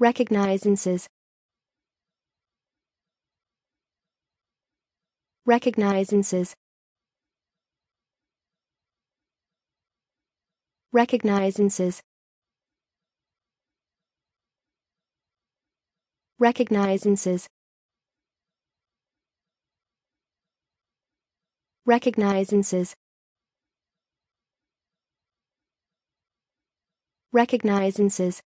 Recognizances Recognizances Recognizances Recognizances Recognizances Recognizances